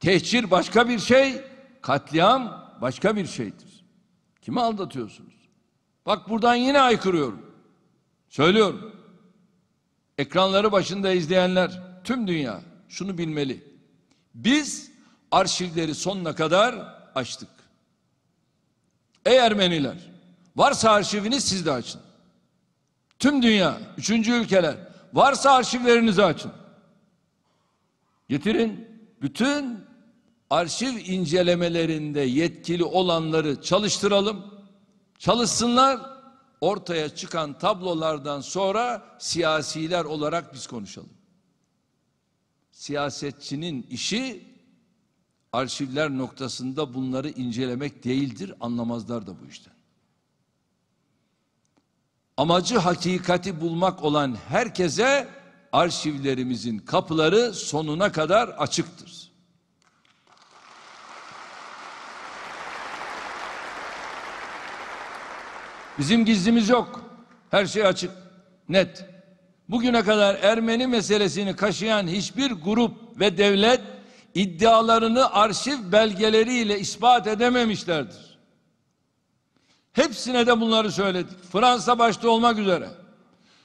Tehcir başka bir şey, katliam başka bir şeydir. Kimi aldatıyorsunuz? Bak buradan yine aykırıyorum. Söylüyorum. Ekranları başında izleyenler, tüm dünya şunu bilmeli. Biz arşivleri sonuna kadar açtık. Ey Ermeniler, varsa arşiviniz siz de açın. Tüm dünya, üçüncü ülkeler, varsa arşivlerinizi açın. Getirin bütün arşiv incelemelerinde yetkili olanları çalıştıralım. Çalışsınlar. Ortaya çıkan tablolardan sonra siyasiler olarak biz konuşalım. Siyasetçinin işi arşivler noktasında bunları incelemek değildir. Anlamazlar da bu işten. Amacı hakikati bulmak olan herkese arşivlerimizin kapıları sonuna kadar açıktır. Bizim gizlimiz yok. Her şey açık, net. Bugüne kadar Ermeni meselesini kaşıyan hiçbir grup ve devlet iddialarını arşiv belgeleriyle ispat edememişlerdir. Hepsine de bunları söyledik. Fransa başta olmak üzere.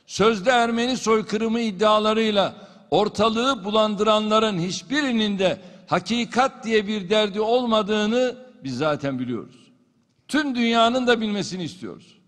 Sözde Ermeni soykırımı iddialarıyla ortalığı bulandıranların hiçbirinin de hakikat diye bir derdi olmadığını biz zaten biliyoruz. Tüm dünyanın da bilmesini istiyoruz.